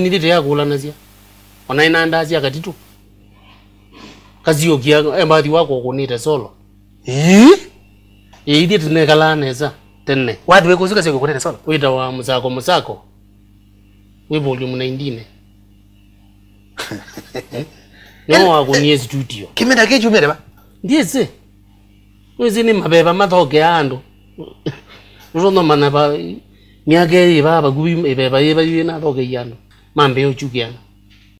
gini tete yakuulana zia wanainanda zia katitu kaziyokia emathi eh, wako kunite solo eh? ii iithie tinekalaneza tene watu wekuzuka sio kunite solo wita wa musako musako we volume 19 no wakunyie studio kimenda kichumire ba ndiese wezi ni mabeba mathoke andu runo manaba miaka iri baba gubi ibeba yeba yina thoke yandu mambeo chukia